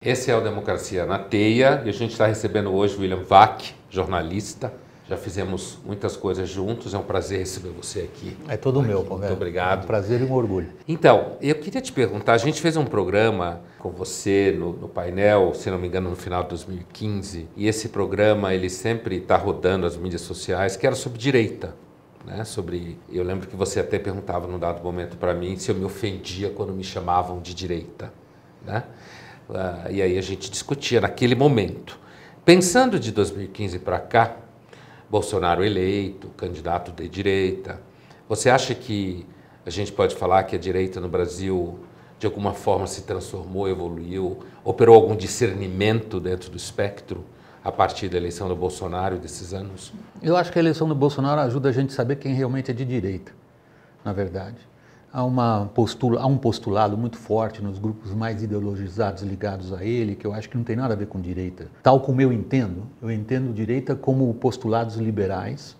Esse é o Democracia na Teia e a gente está recebendo hoje o William Vac, jornalista. Já fizemos muitas coisas juntos, é um prazer receber você aqui. É todo aqui. meu, Paulo. Muito obrigado. É um prazer e um orgulho. Então, eu queria te perguntar, a gente fez um programa com você no, no painel, se não me engano, no final de 2015, e esse programa ele sempre está rodando as mídias sociais, que era sobre direita. Né, sobre, eu lembro que você até perguntava num dado momento para mim se eu me ofendia quando me chamavam de direita, né? Uh, e aí a gente discutia naquele momento. Pensando de 2015 para cá, Bolsonaro eleito, candidato de direita, você acha que a gente pode falar que a direita no Brasil de alguma forma se transformou, evoluiu, operou algum discernimento dentro do espectro a partir da eleição do Bolsonaro desses anos? Eu acho que a eleição do Bolsonaro ajuda a gente a saber quem realmente é de direita, na verdade há, uma postula, um postulado muito forte nos grupos mais ideologizados ligados a ele, que eu acho que não tem nada a ver com direita. Tal como eu entendo, eu entendo direita como postulados liberais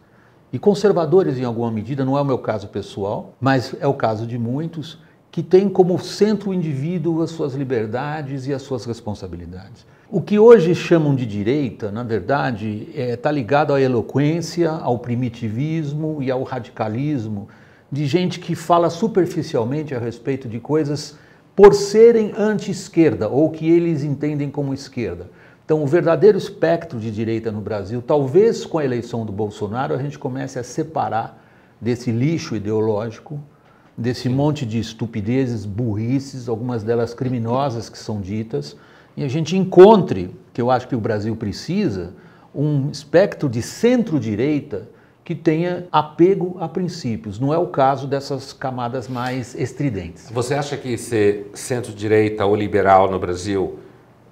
e conservadores em alguma medida, não é o meu caso pessoal, mas é o caso de muitos, que tem como centro o indivíduo as suas liberdades e as suas responsabilidades. O que hoje chamam de direita, na verdade, está é, tá ligado à eloquência, ao primitivismo e ao radicalismo de gente que fala superficialmente a respeito de coisas por serem anti-esquerda ou que eles entendem como esquerda. Então, o verdadeiro espectro de direita no Brasil, talvez com a eleição do Bolsonaro, a gente comece a separar desse lixo ideológico, desse monte de estupidezes, burrices, algumas delas criminosas que são ditas, e a gente encontre, que eu acho que o Brasil precisa, um espectro de centro-direita que tenha apego a princípios. Não é o caso dessas camadas mais estridentes. Você acha que ser centro-direita ou liberal no Brasil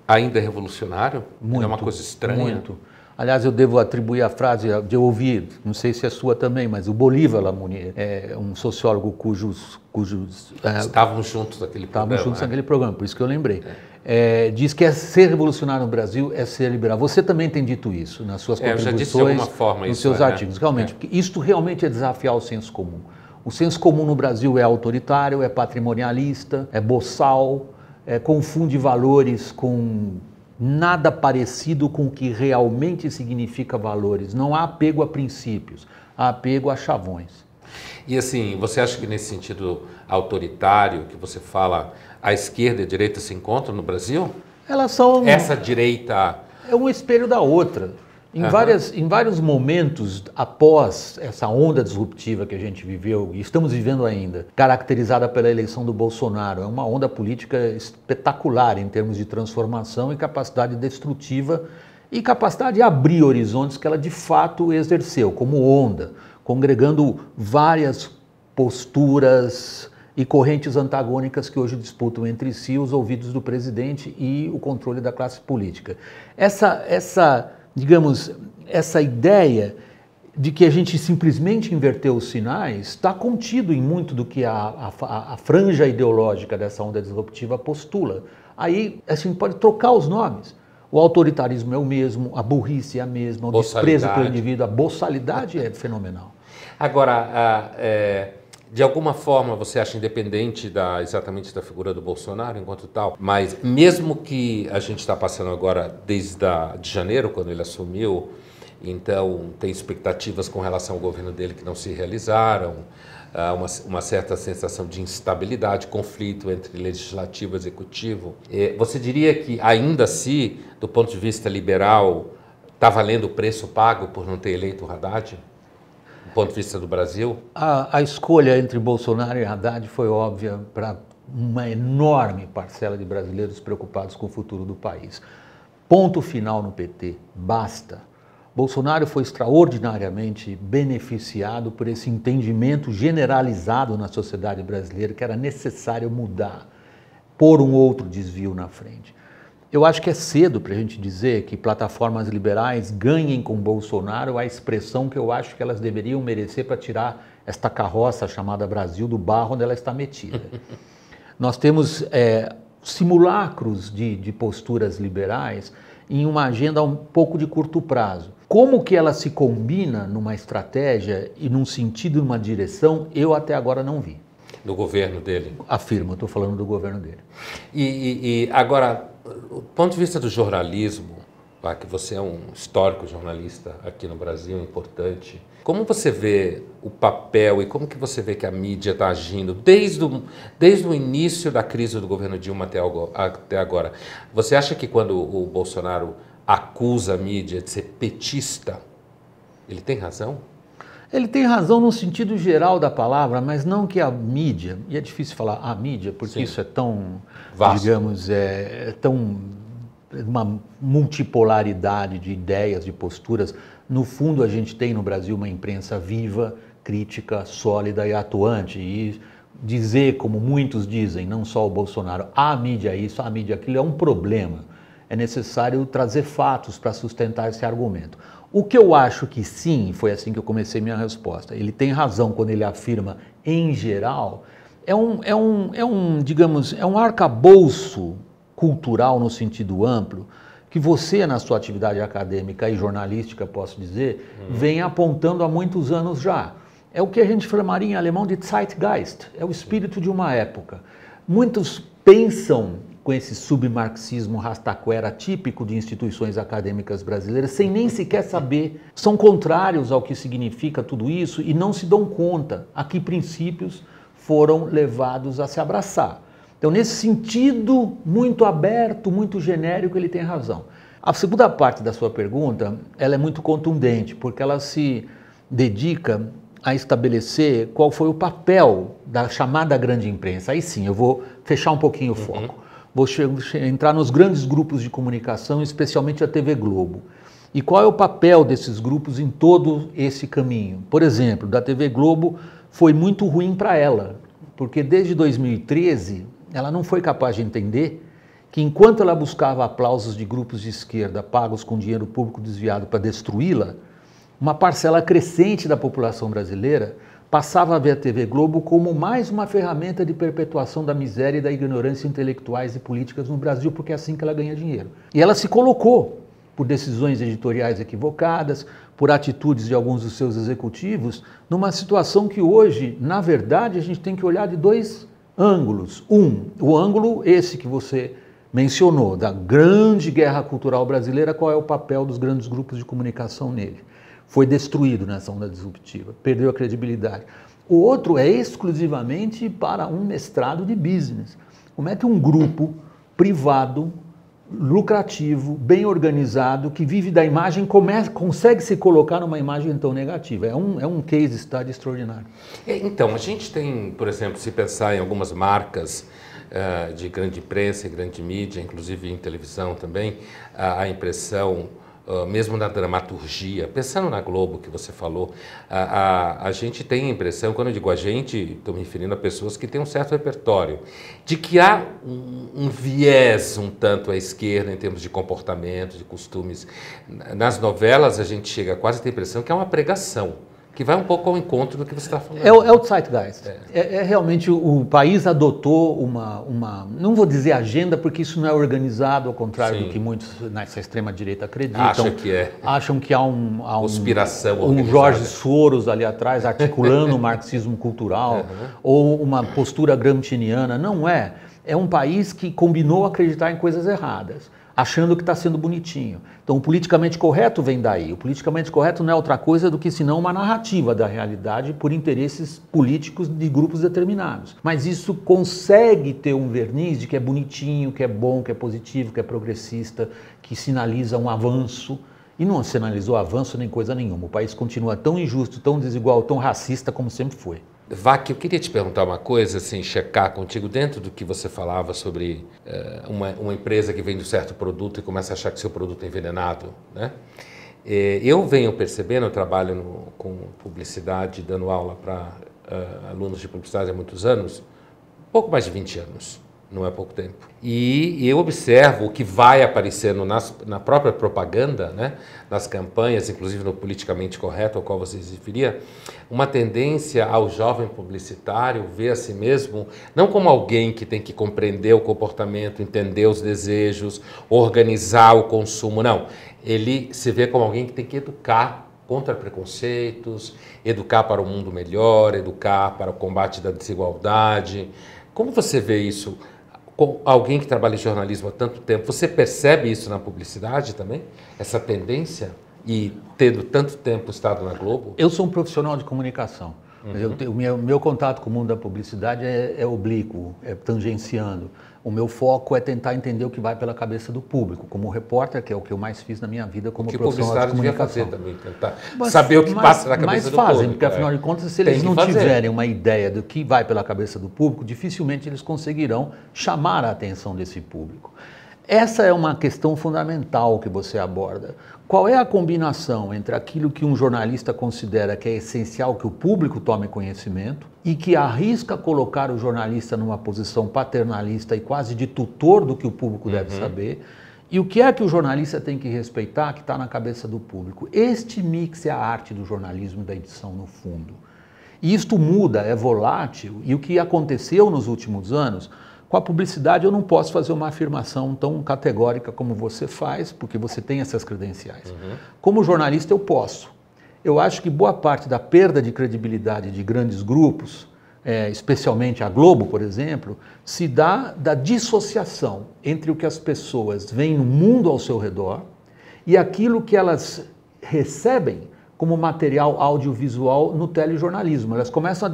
ainda é revolucionário? Muito. É uma coisa estranha? Muito. Aliás, eu devo atribuir a frase de eu ouvir, não sei se é sua também, mas o Bolívar Lamoni, é um sociólogo cujos. cujos é, Estávamos juntos naquele programa. Estávamos juntos né? naquele programa, por isso que eu lembrei. É é, diz que é ser revolucionário no Brasil é ser liberal. Você também tem dito isso nas suas é, contribuições, nos isso, seus é, né? artigos. Realmente, é. porque isto realmente é desafiar o senso comum. O senso comum no Brasil é autoritário, é patrimonialista, é boçal, é, confunde valores com nada parecido com o que realmente significa valores. Não há apego a princípios, há apego a chavões. E assim, você acha que nesse sentido autoritário que você fala a esquerda e a direita se encontram no Brasil? Elas são. Essa direita. É um espelho da outra. Em, uhum. várias, em vários momentos após essa onda disruptiva que a gente viveu e estamos vivendo ainda, caracterizada pela eleição do Bolsonaro, é uma onda política espetacular em termos de transformação e capacidade destrutiva e capacidade de abrir horizontes que ela de fato exerceu como onda, congregando várias posturas, e correntes antagônicas que hoje disputam entre si os ouvidos do presidente e o controle da classe política. Essa, essa digamos, essa ideia de que a gente simplesmente inverteu os sinais está contido em muito do que a, a, a, franja ideológica dessa onda disruptiva postula. Aí a assim, gente pode trocar os nomes. O autoritarismo é o mesmo, a burrice é a mesma, o desprezo pelo indivíduo, a boçalidade é fenomenal. Agora, a, é, de alguma forma você acha independente da, exatamente da figura do Bolsonaro enquanto tal, mas mesmo que a gente está passando agora desde a, de janeiro, quando ele assumiu, então tem expectativas com relação ao governo dele que não se realizaram, uma, uma certa sensação de instabilidade, conflito entre legislativo e executivo. É, você diria que ainda assim, do ponto de vista liberal, está valendo o preço pago por não ter eleito o Haddad? ponto de vista do Brasil? A, a escolha entre Bolsonaro e Haddad foi óbvia para uma enorme parcela de brasileiros preocupados com o futuro do país. Ponto final no PT, basta. Bolsonaro foi extraordinariamente beneficiado por esse entendimento generalizado na sociedade brasileira que era necessário mudar, pôr um outro desvio na frente. Eu acho que é cedo para a gente dizer que plataformas liberais ganhem com Bolsonaro a expressão que eu acho que elas deveriam merecer para tirar esta carroça chamada Brasil do barro onde ela está metida. Nós temos é, simulacros de, de posturas liberais em uma agenda um pouco de curto prazo. Como que ela se combina numa estratégia e num sentido, e numa direção, eu até agora não vi. Do governo dele? Afirmo, estou falando do governo dele. E, e, e agora, do ponto de vista do jornalismo, que você é um histórico jornalista aqui no Brasil, importante, como você vê o papel e como que você vê que a mídia está agindo desde o, desde o início da crise do governo Dilma até, até agora? Você acha que quando o Bolsonaro acusa a mídia de ser petista, ele tem razão? Ele tem razão no sentido geral da palavra, mas não que a mídia, e é difícil falar a mídia, porque Sim. isso é tão, Vasto. digamos, é, é tão é uma multipolaridade de ideias, de posturas. No fundo, a gente tem no Brasil uma imprensa viva, crítica, sólida e atuante. E dizer, como muitos dizem, não só o Bolsonaro, a mídia é isso, a mídia é aquilo, é um problema. É necessário trazer fatos para sustentar esse argumento. O que eu acho que sim, foi assim que eu comecei minha resposta, ele tem razão quando ele afirma, em geral, é um, é um, é um digamos, é um arcabouço cultural no sentido amplo, que você, na sua atividade acadêmica e jornalística, posso dizer, uhum. vem apontando há muitos anos já. É o que a gente chamaria em alemão de Zeitgeist, é o espírito de uma época. Muitos pensam com esse submarxismo rastaquera típico de instituições acadêmicas brasileiras, sem nem sequer saber, são contrários ao que significa tudo isso e não se dão conta a que princípios foram levados a se abraçar. Então, nesse sentido muito aberto, muito genérico, ele tem razão. A segunda parte da sua pergunta, ela é muito contundente, porque ela se dedica a estabelecer qual foi o papel da chamada grande imprensa. Aí sim, eu vou fechar um pouquinho o uhum. foco. Uhum vou entrar nos grandes grupos de comunicação, especialmente a TV Globo. E qual é o papel desses grupos em todo esse caminho? Por exemplo, da TV Globo foi muito ruim para ela, porque desde 2013 ela não foi capaz de entender que enquanto ela buscava aplausos de grupos de esquerda pagos com dinheiro público desviado para destruí-la, uma parcela crescente da população brasileira passava a ver a TV Globo como mais uma ferramenta de perpetuação da miséria e da ignorância intelectuais e políticas no Brasil, porque é assim que ela ganha dinheiro. E ela se colocou por decisões editoriais equivocadas, por atitudes de alguns dos seus executivos, numa situação que hoje, na verdade, a gente tem que olhar de dois ângulos. Um, o ângulo esse que você mencionou, da grande guerra cultural brasileira, qual é o papel dos grandes grupos de comunicação nele foi destruído nessa onda disruptiva, perdeu a credibilidade. O outro é exclusivamente para um mestrado de business. Como é que um grupo privado, lucrativo, bem organizado, que vive da imagem, consegue se colocar numa imagem tão negativa? É um, é um case study extraordinário. É, então, a gente tem, por exemplo, se pensar em algumas marcas uh, de grande imprensa e grande mídia, inclusive em televisão também, uh, a impressão Uh, mesmo na dramaturgia, pensando na Globo que você falou, a, a, a, gente tem a impressão, quando eu digo a gente, estou me referindo a pessoas que têm um certo repertório, de que há um, um viés um tanto à esquerda em termos de comportamento, de costumes. Nas novelas a gente chega quase a ter a impressão que é uma pregação que vai um pouco ao encontro do que você está falando. É, é o zeitgeist. É. É, é realmente o, país adotou uma, uma, não vou dizer agenda, porque isso não é organizado, ao contrário Sim. do que muitos nessa extrema-direita acreditam. Acham que é. Acham que há um... Há um Conspiração Um Jorge Soros ali atrás articulando o marxismo cultural, uhum. ou uma postura gramsciana. Não é. É um país que combinou acreditar em coisas erradas achando que está sendo bonitinho. Então, o politicamente correto vem daí. O politicamente correto não é outra coisa do que senão uma narrativa da realidade por interesses políticos de grupos determinados. Mas isso consegue ter um verniz de que é bonitinho, que é bom, que é positivo, que é progressista, que sinaliza um avanço. E não sinalizou avanço nem coisa nenhuma. O país continua tão injusto, tão desigual, tão racista como sempre foi. Vaque, eu queria te perguntar uma coisa, assim, checar contigo, dentro do que você falava sobre uh, uma, uma, empresa que vende um certo produto e começa a achar que seu produto é envenenado, né? E eh, eu venho percebendo, eu trabalho no, com publicidade, dando aula para uh, eh, alunos de publicidade há muitos anos, pouco mais de 20 anos não é pouco tempo. E, eu observo o que vai aparecendo nas, na própria propaganda, né, nas campanhas, inclusive no politicamente correto ao qual você se referia, uma tendência ao jovem publicitário ver a si mesmo não como alguém que tem que compreender o comportamento, entender os desejos, organizar o consumo, não. Ele se vê como alguém que tem que educar contra preconceitos, educar para o mundo melhor, educar para o combate da desigualdade. Como você vê isso? com alguém que trabalha em jornalismo há tanto tempo, você percebe isso na publicidade também? Essa tendência? E tendo tanto tempo estado na Globo? Eu sou um profissional de comunicação. Uhum. Eu, o meu, meu, contato com o mundo da publicidade é, é oblíquo, é tangenciando. O meu foco é tentar entender o que vai pela cabeça do público, como repórter, que é o que eu mais fiz na minha vida como que profissional de comunicação. Fazer também, tentar mas, saber o que mas, passa na cabeça do público. Mas fazem, porque afinal é. de contas, se eles não fazer. tiverem uma ideia do que vai pela cabeça do público, dificilmente eles conseguirão chamar a atenção desse público. Essa é uma questão fundamental que você aborda. Qual é a combinação entre aquilo que um jornalista considera que é essencial que o público tome conhecimento e que arrisca colocar o jornalista numa posição paternalista e quase de tutor do que o público uhum. deve saber? E o que é que o jornalista tem que respeitar que está na cabeça do público? Este mix é a arte do jornalismo e da edição, no fundo. E isto muda, é volátil, e o que aconteceu nos últimos anos com a publicidade, eu não posso fazer uma afirmação tão categórica como você faz, porque você tem essas credenciais. Uhum. Como jornalista, eu posso. Eu acho que boa parte da perda de credibilidade de grandes grupos, é, especialmente a Globo, por exemplo, se dá da dissociação entre o que as pessoas veem no mundo ao seu redor e aquilo que elas recebem como material audiovisual no telejornalismo. Elas começam a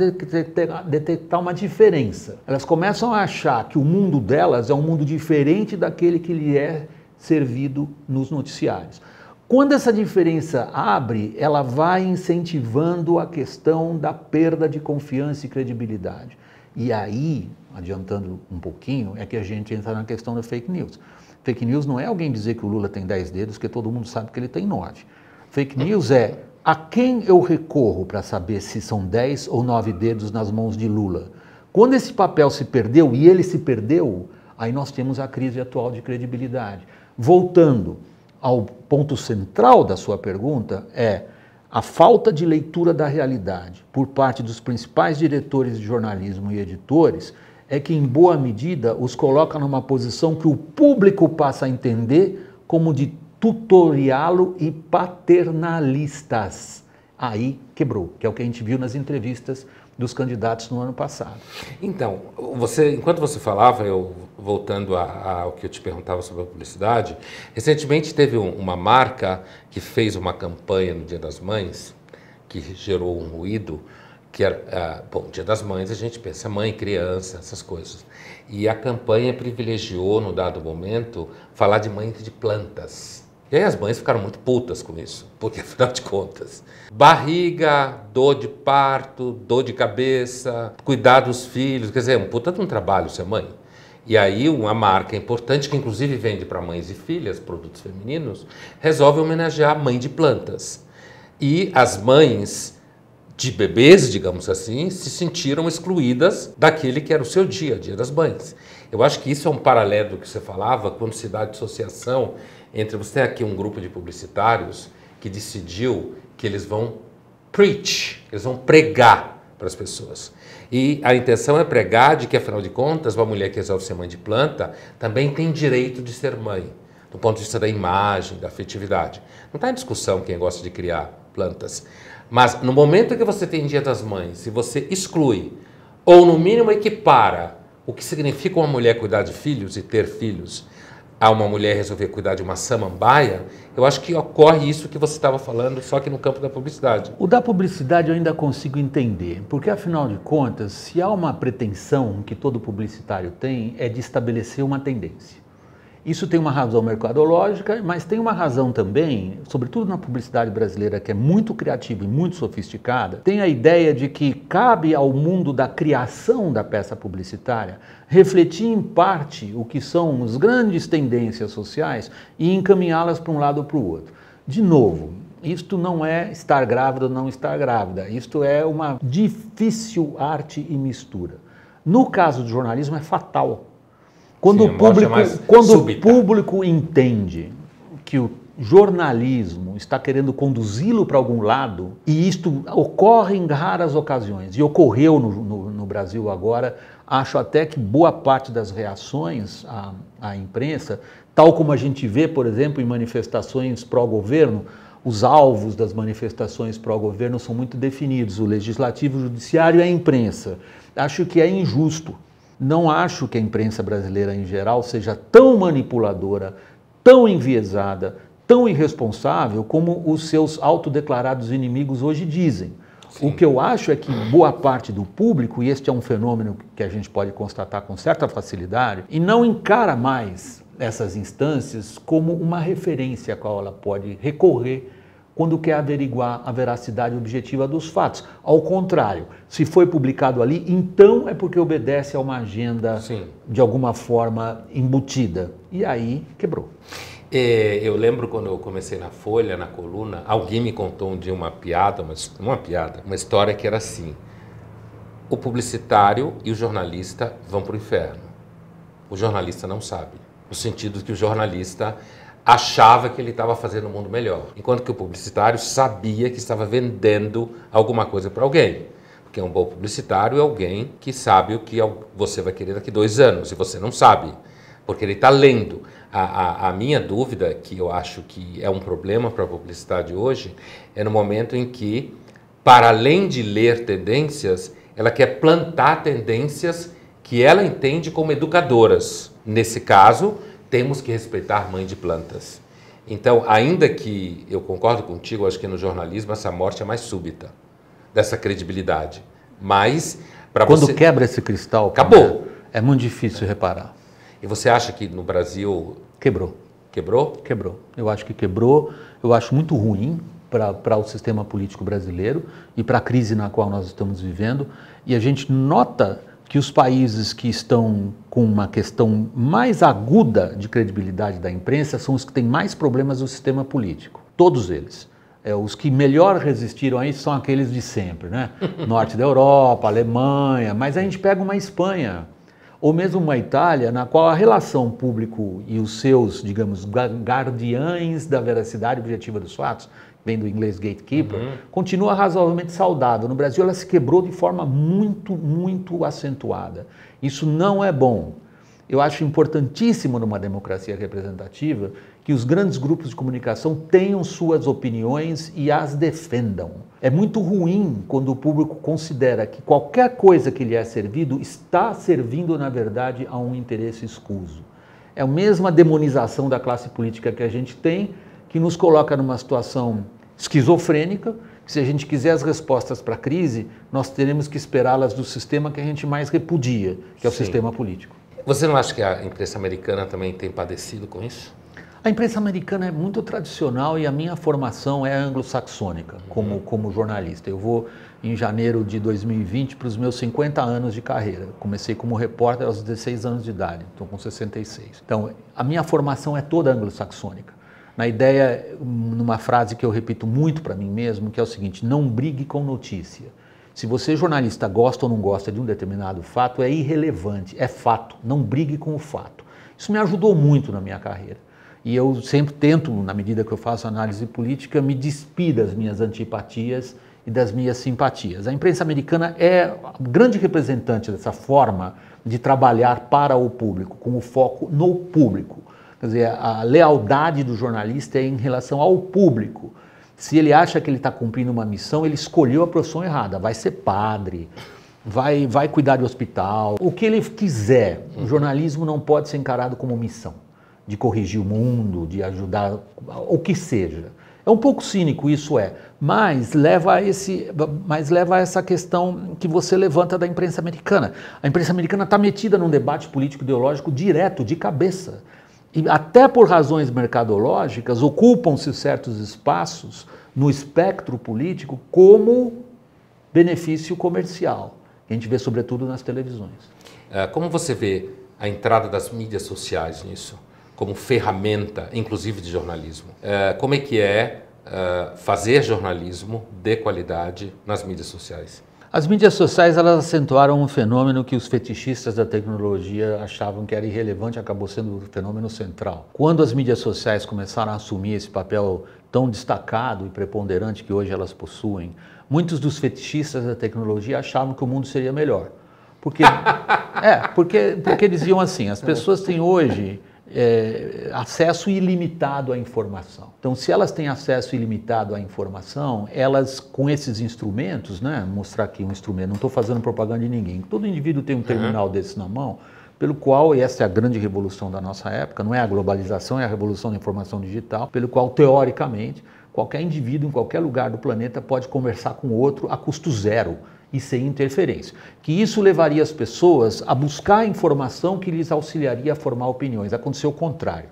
detectar uma diferença. Elas começam a achar que o mundo delas é um mundo diferente daquele que lhe é servido nos noticiários. Quando essa diferença abre, ela vai incentivando a questão da perda de confiança e credibilidade. E aí, adiantando um pouquinho, é que a gente entra na questão da fake news. Fake news não é alguém dizer que o Lula tem 10 dedos, que todo mundo sabe que ele tem 9. Fake news é a quem eu recorro para saber se são dez ou nove dedos nas mãos de Lula? Quando esse papel se perdeu, e ele se perdeu, aí nós temos a crise atual de credibilidade. Voltando ao ponto central da sua pergunta, é a falta de leitura da realidade por parte dos principais diretores de jornalismo e editores é que, em boa medida, os coloca numa posição que o público passa a entender como de tutorialo e paternalistas. Aí quebrou, que é o que a gente viu nas entrevistas dos candidatos no ano passado. Então, você, enquanto você falava, eu voltando ao que eu te perguntava sobre a publicidade, recentemente teve um, uma marca que fez uma campanha no Dia das Mães que gerou um ruído que era, uh, bom, Dia das Mães a gente pensa mãe, criança, essas coisas. E a campanha privilegiou, no dado momento, falar de mãe de plantas. E aí as mães ficaram muito putas com isso, porque afinal de contas, barriga, dor de parto, dor de cabeça, cuidar dos filhos, quer dizer, é um puta de um trabalho ser mãe. E aí uma marca importante que inclusive vende para mães e filhas produtos femininos, resolve homenagear a mãe de plantas. E as mães de bebês, digamos assim, se sentiram excluídas daquele que era o seu dia, Dia das Mães. Eu acho que isso é um paralelo do que você falava quando se dá dissociação entre você tem aqui um grupo de publicitários que decidiu que eles vão preach, eles vão pregar para as pessoas. E a intenção é pregar de que, afinal de contas, uma mulher que resolve ser mãe de planta também tem direito de ser mãe, do ponto de vista da imagem, da afetividade. Não está em discussão quem gosta de criar plantas. Mas no momento que você tem Dia das Mães, se você exclui, ou no mínimo equipara, o que significa uma mulher cuidar de filhos e ter filhos a uma mulher resolver cuidar de uma samambaia, eu acho que ocorre isso que você estava falando, só que no campo da publicidade. O da publicidade eu ainda consigo entender, porque afinal de contas, se há uma pretensão que todo publicitário tem, é de estabelecer uma tendência. Isso tem uma razão mercadológica, mas tem uma razão também, sobretudo na publicidade brasileira, que é muito criativa e muito sofisticada, tem a ideia de que cabe ao mundo da criação da peça publicitária refletir em parte o que são as grandes tendências sociais e encaminhá-las para um lado ou para o outro. De novo, isto não é estar grávida ou não estar grávida, isto é uma difícil arte e mistura. No caso do jornalismo, é fatal quando, Sim, o, público, quando o público entende que o jornalismo está querendo conduzi-lo para algum lado, e isto ocorre em raras ocasiões, e ocorreu no, no, no Brasil agora, acho até que boa parte das reações à, à imprensa, tal como a gente vê, por exemplo, em manifestações pró-governo, os alvos das manifestações pró-governo são muito definidos: o legislativo, o judiciário e a imprensa. Acho que é injusto não acho que a imprensa brasileira em geral seja tão manipuladora, tão enviesada, tão irresponsável como os seus autodeclarados inimigos hoje dizem. Sim. O que eu acho é que boa parte do público, e este é um fenômeno que a gente pode constatar com certa facilidade, e não encara mais essas instâncias como uma referência a qual ela pode recorrer quando quer averiguar a veracidade objetiva dos fatos. Ao contrário, se foi publicado ali, então é porque obedece a uma agenda Sim. de alguma forma embutida. E aí quebrou. É, eu lembro quando eu comecei na Folha, na coluna, alguém me contou um dia uma piada, uma, uma piada, uma história que era assim: o publicitário e o jornalista vão para o inferno. O jornalista não sabe. No sentido que o jornalista achava que ele estava fazendo o mundo melhor, enquanto que o publicitário sabia que estava vendendo alguma coisa para alguém. Porque um bom publicitário é alguém que sabe o que você vai querer daqui dois anos e você não sabe, porque ele está lendo. A, a, a, minha dúvida, que eu acho que é um problema para a publicidade hoje, é no momento em que, para além de ler tendências, ela quer plantar tendências que ela entende como educadoras. Nesse caso, temos que respeitar mãe de plantas. Então, ainda que eu concordo contigo, acho que no jornalismo essa morte é mais súbita dessa credibilidade. Mas para quando você... quebra esse cristal, acabou. É muito difícil é. reparar. E você acha que no Brasil quebrou? Quebrou? Quebrou. Eu acho que quebrou. Eu acho muito ruim para o sistema político brasileiro e para a crise na qual nós estamos vivendo. E a gente nota que os países que estão com uma questão mais aguda de credibilidade da imprensa são os que têm mais problemas no sistema político. Todos eles. É, os que melhor resistiram a isso são aqueles de sempre, né? Norte da Europa, Alemanha, mas a gente pega uma Espanha, ou mesmo uma Itália, na qual a relação público e os seus, digamos, guardiães da veracidade objetiva dos fatos, vem do inglês gatekeeper, uhum. continua razoavelmente saudável. No Brasil, ela se quebrou de forma muito, muito acentuada. Isso não é bom. Eu acho importantíssimo numa democracia representativa que os grandes grupos de comunicação tenham suas opiniões e as defendam. É muito ruim quando o público considera que qualquer coisa que lhe é servido está servindo, na verdade, a um interesse escuso. É a mesma demonização da classe política que a gente tem, que nos coloca numa situação esquizofrênica, que se a gente quiser as respostas para a crise, nós teremos que esperá-las do sistema que a gente mais repudia, que é o Sim. sistema político. Você não acha que a imprensa americana também tem padecido com isso? A imprensa americana é muito tradicional e a minha formação é anglo-saxônica uhum. como, como jornalista. Eu vou em janeiro de 2020 para os meus 50 anos de carreira. Comecei como repórter aos 16 anos de idade, estou com 66. Então, a minha formação é toda anglo-saxônica na ideia, numa frase que eu repito muito para mim mesmo, que é o seguinte: não brigue com notícia. Se você, jornalista, gosta ou não gosta de um determinado fato, é irrelevante, é fato. Não brigue com o fato. Isso me ajudou muito na minha carreira. E eu sempre tento, na medida que eu faço análise política, me despir das minhas antipatias e das minhas simpatias. A imprensa americana é grande representante dessa forma de trabalhar para o público, com o foco no público. Quer dizer, a lealdade do jornalista é em relação ao público. Se ele acha que ele está cumprindo uma missão, ele escolheu a profissão errada. Vai ser padre, vai, vai cuidar de hospital, o que ele quiser. O jornalismo não pode ser encarado como missão de corrigir o mundo, de ajudar, o que seja. É um pouco cínico isso é, mas leva a esse, mas leva a essa questão que você levanta da imprensa americana. A imprensa americana está metida num debate político ideológico direto de cabeça e até por razões mercadológicas, ocupam-se certos espaços no espectro político como benefício comercial. A gente vê sobretudo nas televisões. É, como você vê a entrada das mídias sociais nisso, como ferramenta, inclusive de jornalismo? É, como é que é, é fazer jornalismo de qualidade nas mídias sociais? As mídias sociais elas acentuaram um fenômeno que os fetichistas da tecnologia achavam que era irrelevante, acabou sendo o um fenômeno central. Quando as mídias sociais começaram a assumir esse papel tão destacado e preponderante que hoje elas possuem, muitos dos fetichistas da tecnologia achavam que o mundo seria melhor. Porque, é, porque, porque eles diziam assim, as pessoas têm hoje é, acesso ilimitado à informação. Então, se elas têm acesso ilimitado à informação, elas, com esses instrumentos, né, mostrar aqui um instrumento, não estou fazendo propaganda de ninguém, todo indivíduo tem um uhum. terminal uhum. desse na mão, pelo qual, e essa é a grande revolução da nossa época, não é a globalização, é a revolução da informação digital, pelo qual, teoricamente, qualquer indivíduo em qualquer lugar do planeta pode conversar com outro a custo zero e sem interferência. Que isso levaria as pessoas a buscar informação que lhes auxiliaria a formar opiniões. Aconteceu o contrário.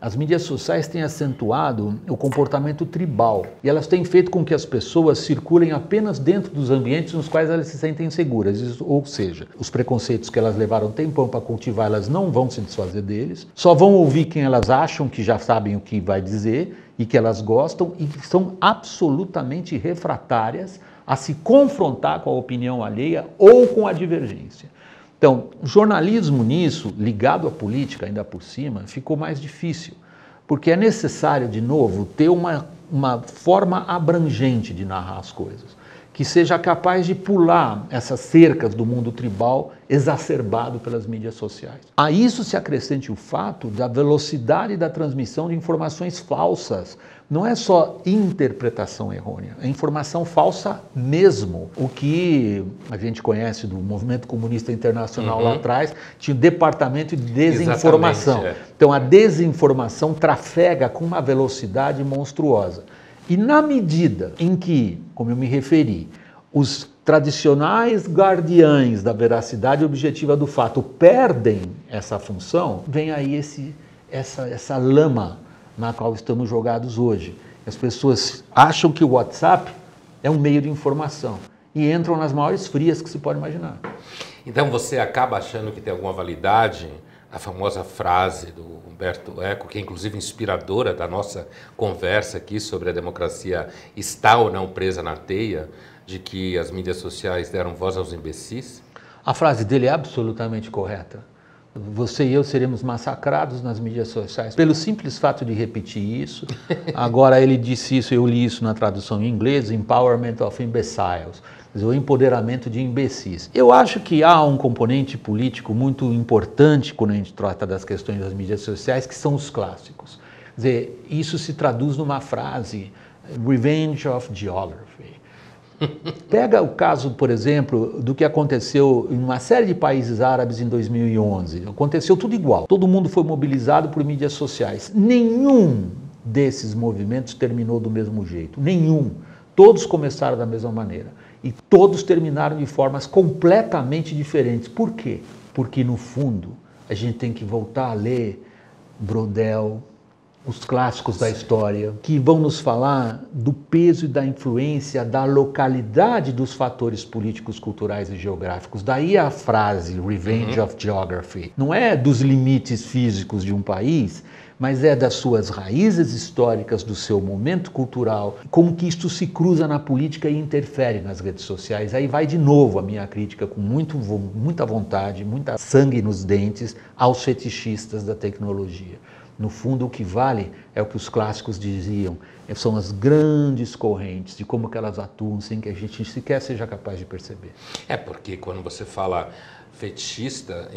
As mídias sociais têm acentuado o comportamento tribal e elas têm feito com que as pessoas circulem apenas dentro dos ambientes nos quais elas se sentem seguras, ou seja, os preconceitos que elas levaram tempão para cultivar, elas não vão se desfazer deles, só vão ouvir quem elas acham que já sabem o que vai dizer e que elas gostam e que são absolutamente refratárias a se confrontar com a opinião alheia ou com a divergência. Então, jornalismo nisso, ligado à política ainda por cima, ficou mais difícil, porque é necessário, de novo, ter uma, uma forma abrangente de narrar as coisas que seja capaz de pular essas cercas do mundo tribal exacerbado pelas mídias sociais. A isso se acrescente o fato da velocidade da transmissão de informações falsas. Não é só interpretação errônea, é informação falsa mesmo. O que a gente conhece do movimento comunista internacional uhum. lá atrás, tinha o departamento de desinformação. É. Então a desinformação trafega com uma velocidade monstruosa. E na medida em que, como eu me referi, os tradicionais guardiães da veracidade objetiva do fato perdem essa função, vem aí esse, essa, essa lama na qual estamos jogados hoje. As pessoas acham que o WhatsApp é um meio de informação e entram nas maiores frias que se pode imaginar. Então você acaba achando que tem alguma validade a famosa frase do Humberto Eco, que é inclusive inspiradora da nossa conversa aqui sobre a democracia está ou não presa na teia, de que as mídias sociais deram voz aos imbecis? A frase dele é absolutamente correta. Você e eu seremos massacrados nas mídias sociais pelo simples fato de repetir isso. Agora ele disse isso, eu li isso na tradução em inglês, empowerment of imbeciles dizer, o empoderamento de imbecis. Eu acho que há um componente político muito importante quando a gente trata das questões das mídias sociais, que são os clássicos. Quer dizer, isso se traduz numa frase, Revenge of Geography. Pega o caso, por exemplo, do que aconteceu em uma série de países árabes em 2011. Aconteceu tudo igual. Todo mundo foi mobilizado por mídias sociais. Nenhum desses movimentos terminou do mesmo jeito. Nenhum. Todos começaram da mesma maneira e todos terminaram de formas completamente diferentes. Por quê? Porque no fundo a gente tem que voltar a ler Brodel, os clássicos da história, que vão nos falar do peso e da influência da localidade dos fatores políticos, culturais e geográficos. Daí a frase Revenge uhum. of Geography. Não é dos limites físicos de um país, mas é das suas raízes históricas, do seu momento cultural, como que isto se cruza na política e interfere nas redes sociais. Aí vai de novo a minha crítica com muito, muita vontade, muita sangue nos dentes aos fetichistas da tecnologia. No fundo, o que vale é o que os clássicos diziam, é, são as grandes correntes, de como que elas atuam sem que a gente sequer seja capaz de perceber. É porque quando você fala fetichista,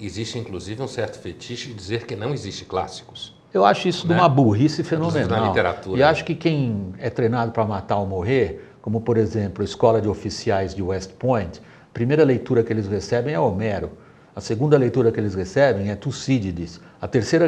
existe inclusive um certo fetiche de dizer que não existe clássicos. Eu acho isso né? de uma burrice é, fenomenal. Na literatura, e acho que quem é treinado para matar ou morrer, como por exemplo a Escola de Oficiais de West Point, a primeira leitura que eles recebem é Homero. A segunda leitura que eles recebem é Tucídides. A terceira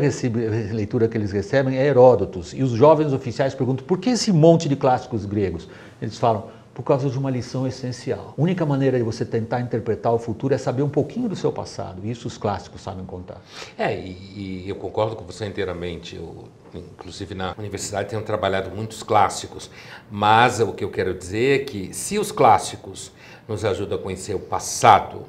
leitura que eles recebem é Heródotos. E os jovens oficiais perguntam: por que esse monte de clássicos gregos? Eles falam: por causa de uma lição essencial. A única maneira de você tentar interpretar o futuro é saber um pouquinho do seu passado, e isso os clássicos sabem contar. É, e, e eu concordo com você inteiramente. Eu, inclusive na universidade tenho trabalhado muitos clássicos, mas o que eu quero dizer é que se os clássicos nos ajudam a conhecer o passado,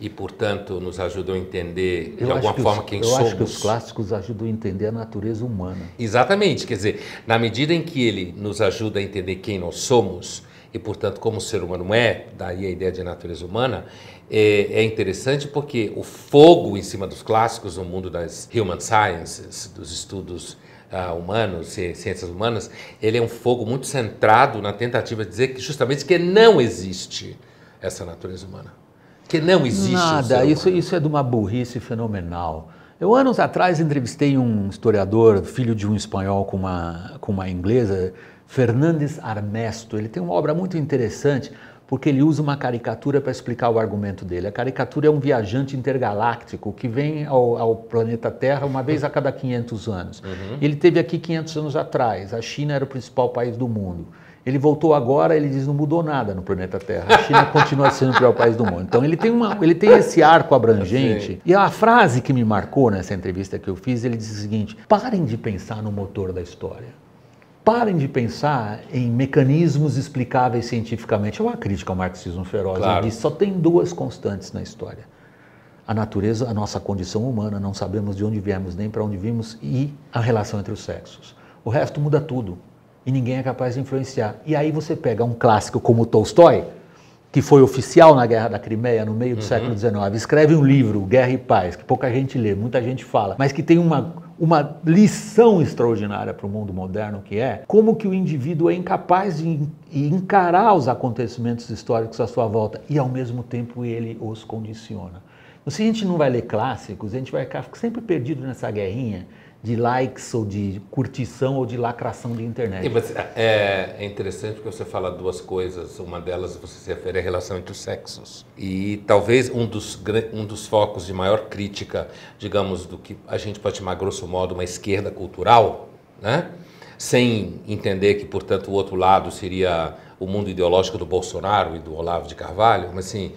e, portanto, nos ajudam a entender eu de alguma que forma os, quem eu somos. Eu acho que os clássicos ajudam a entender a natureza humana. Exatamente, quer dizer, na medida em que ele nos ajuda a entender quem nós somos, e, portanto, como o ser humano é, daí a ideia de natureza humana, é, é, interessante porque o fogo em cima dos clássicos no mundo das human sciences, dos estudos uh, humanos, ciências humanas, ele é um fogo muito centrado na tentativa de dizer que justamente que não existe essa natureza humana. Que não existe. Nada, isso, isso é de uma burrice fenomenal. Eu, anos atrás, entrevistei um historiador, filho de um espanhol com uma, com uma inglesa, Fernandes Armesto, ele tem uma obra muito interessante porque ele usa uma caricatura para explicar o argumento dele. A caricatura é um viajante intergaláctico que vem ao, ao planeta Terra uma vez a cada 500 anos. Uhum. Ele teve aqui 500 anos atrás. A China era o principal país do mundo. Ele voltou agora, ele diz, não mudou nada no planeta Terra. A China continua sendo o pior país do mundo. Então ele tem, uma, ele tem esse arco abrangente. Sim. E a frase que me marcou nessa entrevista que eu fiz, ele diz o seguinte: parem de pensar no motor da história parem de pensar em mecanismos explicáveis cientificamente. É uma crítica ao marxismo feroz. Né? Claro. Disse, só tem duas constantes na história: a natureza, a nossa condição humana, não sabemos de onde viemos nem para onde vimos, e a relação entre os sexos. O resto muda tudo e ninguém é capaz de influenciar. E aí você pega um clássico como Tolstói, que foi oficial na Guerra da Crimeia no meio do uhum. século XIX, escreve um livro, Guerra e Paz, que pouca gente lê, muita gente fala, mas que tem uma uma lição extraordinária para o mundo moderno que é como que o indivíduo é incapaz de encarar os acontecimentos históricos à sua volta e ao mesmo tempo ele os condiciona. Se a gente não vai ler clássicos, a gente vai ficar sempre perdido nessa guerrinha de likes ou de curtição ou de lacração de internet. é, é, interessante porque você fala duas coisas. Uma delas você se refere à relação entre os sexos. E talvez um dos, um dos focos de maior crítica, digamos, do que a gente pode chamar grosso modo uma esquerda cultural, né? sem entender que, portanto, o outro lado seria o mundo ideológico do Bolsonaro e do Olavo de Carvalho, mas assim,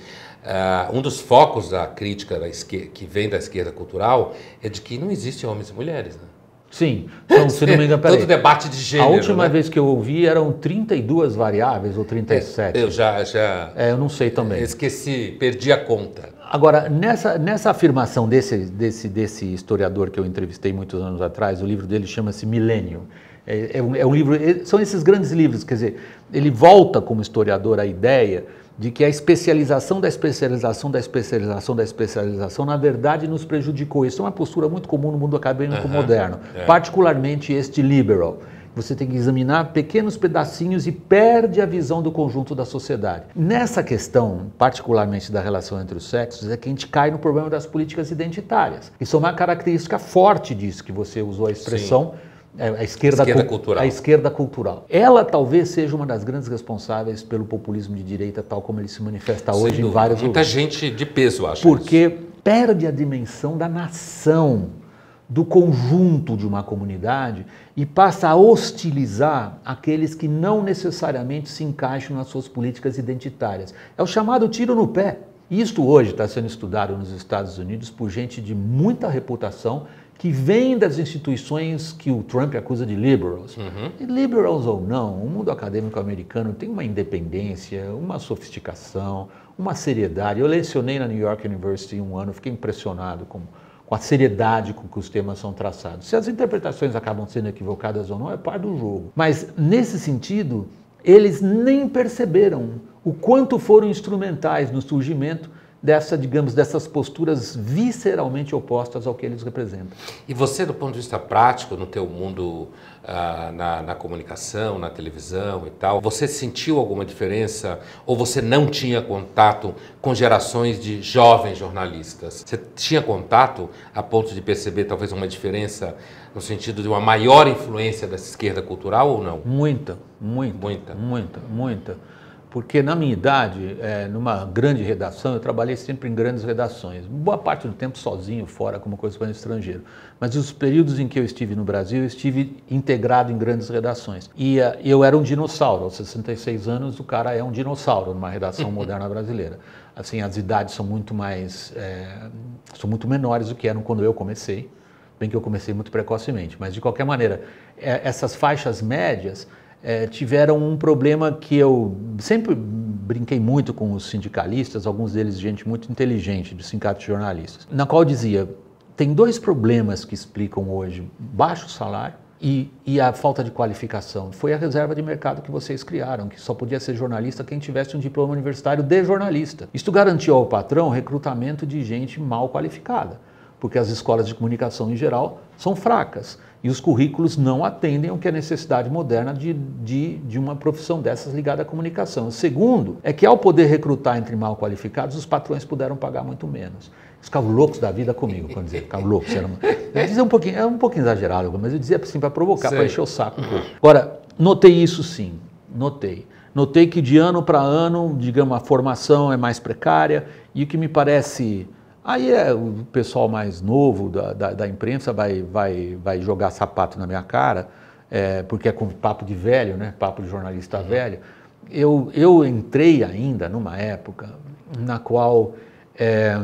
Uh, um dos focos da crítica da esquerda, que vem da esquerda cultural é de que não existem homens e mulheres. Né? Sim, então, se não me engano, peraí. Todo debate de gênero. A última né? vez que eu ouvi eram 32 variáveis ou 37. Eu já. já é, eu não sei também. Esqueci, perdi a conta. Agora, nessa, nessa afirmação desse, desse, desse historiador que eu entrevistei muitos anos atrás, o livro dele chama-se Milênio. É, é, um, é um livro. São esses grandes livros, quer dizer, ele volta como historiador à ideia de que a especialização da especialização da especialização da especialização, na verdade, nos prejudicou. Isso é uma postura muito comum no mundo acadêmico uhum, moderno, é. particularmente este liberal. Você tem que examinar pequenos pedacinhos e perde a visão do conjunto da sociedade. Nessa questão, particularmente da relação entre os sexos, é que a gente cai no problema das políticas identitárias. Isso é uma característica forte disso que você usou a expressão. Sim é, a esquerda, esquerda cultural. a esquerda cultural. Ela talvez seja uma das grandes responsáveis pelo populismo de direita, tal como ele se manifesta Sem hoje dúvida. em vários Muita lugares. Muita gente de peso acho Porque isso. perde a dimensão da nação, do conjunto de uma comunidade e passa a hostilizar aqueles que não necessariamente se encaixam nas suas políticas identitárias. É o chamado tiro no pé. Isto hoje está sendo estudado nos Estados Unidos por gente de muita reputação que vem das instituições que o Trump acusa de liberals. Uhum. E liberals ou não, o mundo acadêmico americano tem uma independência, uma sofisticação, uma seriedade. Eu lecionei na New York University um ano, fiquei impressionado com, com a seriedade com que os temas são traçados. Se as interpretações acabam sendo equivocadas ou não, é parte do jogo. Mas, nesse sentido, eles nem perceberam o quanto foram instrumentais no surgimento dessa, digamos, dessas posturas visceralmente opostas ao que eles representam. E você, do ponto de vista prático, no teu mundo ah, na, na, comunicação, na televisão e tal, você sentiu alguma diferença ou você não tinha contato com gerações de jovens jornalistas? Você tinha contato a ponto de perceber talvez uma diferença no sentido de uma maior influência dessa esquerda cultural ou não? Muita, muita, muita, muita, muita porque na minha idade, é, numa grande redação, eu trabalhei sempre em grandes redações, boa parte do tempo sozinho, fora, como correspondente estrangeiro. Mas os períodos em que eu estive no Brasil, eu estive integrado em grandes redações. E uh, eu era um dinossauro, aos 66 anos o cara é um dinossauro numa redação moderna brasileira. Assim, as idades são muito mais, é, são muito menores do que eram quando eu comecei, bem que eu comecei muito precocemente, mas de qualquer maneira, é, essas faixas médias é, tiveram um problema que eu sempre brinquei muito com os sindicalistas, alguns deles gente muito inteligente do sindicato de jornalistas, na qual dizia, tem dois problemas que explicam hoje baixo salário e, e, a falta de qualificação. Foi a reserva de mercado que vocês criaram, que só podia ser jornalista quem tivesse um diploma universitário de jornalista. Isto garantiu ao patrão recrutamento de gente mal qualificada, porque as escolas de comunicação em geral são fracas. E os currículos não atendem ao que é necessidade moderna de, de, de uma profissão dessas ligada à comunicação. O segundo é que ao poder recrutar entre mal qualificados, os patrões puderam pagar muito menos. Os ficavam loucos da vida comigo, quando dizer, ficavam loucos. Era, eu dizia um pouquinho, era é um pouquinho exagerado, mas eu dizia assim para provocar, para encher o saco um pouco. Agora, notei isso sim, notei. Notei que de ano para ano, digamos, a formação é mais precária e o que me parece Aí é, o pessoal mais novo da, da, da, imprensa vai, vai, vai jogar sapato na minha cara, é, porque é com papo de velho, né? Papo de jornalista uhum. velho. Eu, eu entrei ainda numa época na qual é,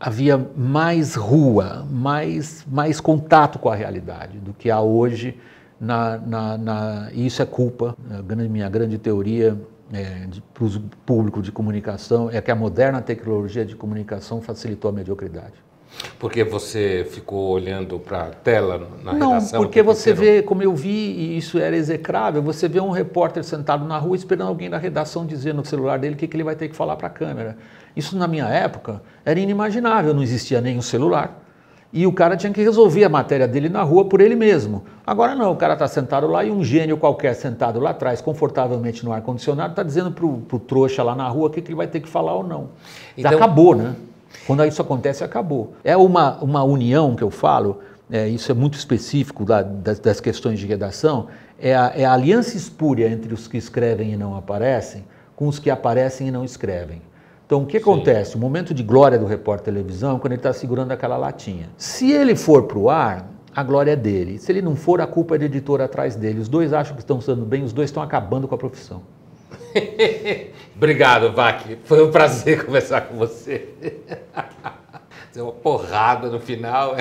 havia mais rua, mais, mais contato com a realidade do que há hoje. Na, na, na, e isso é culpa, a grande, minha grande teoria é, para o público de comunicação é que a moderna tecnologia de comunicação facilitou a mediocridade. Porque você ficou olhando para a tela na Não, redação? Não, porque você vê, como eu vi, e isso era execrável, você vê um repórter sentado na rua esperando alguém da redação dizer no celular dele o que, que ele vai ter que falar para a câmera. Isso na minha época era inimaginável, não existia nem o celular e o cara tinha que resolver a matéria dele na rua por ele mesmo. Agora não, o cara está sentado lá e um gênio qualquer sentado lá atrás, confortavelmente no ar-condicionado, está dizendo para o trouxa lá na rua o que, que, ele vai ter que falar ou não. Então... Acabou, né? Quando isso acontece, acabou. É uma, uma união que eu falo, é, isso é muito específico da, das, das, questões de redação, é a, é a aliança espúria entre os que escrevem e não aparecem com os que aparecem e não escrevem. Então, o que acontece? O momento de glória do repórter televisão é quando ele está segurando aquela latinha. Se ele for para o ar, a glória é dele. Se ele não for, a culpa é do editor atrás dele. Os dois acham que estão sendo bem, os dois estão acabando com a profissão. Obrigado, Vac. Foi um prazer conversar com você. Deu uma porrada no final.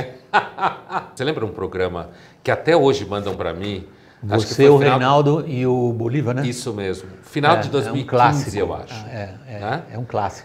você lembra um programa que até hoje mandam para mim, você, o, Reinaldo do... e o Bolívar, né? Isso mesmo. Final é, de 2015, é um clássico. eu acho. Ah, é, é, né? é um clássico.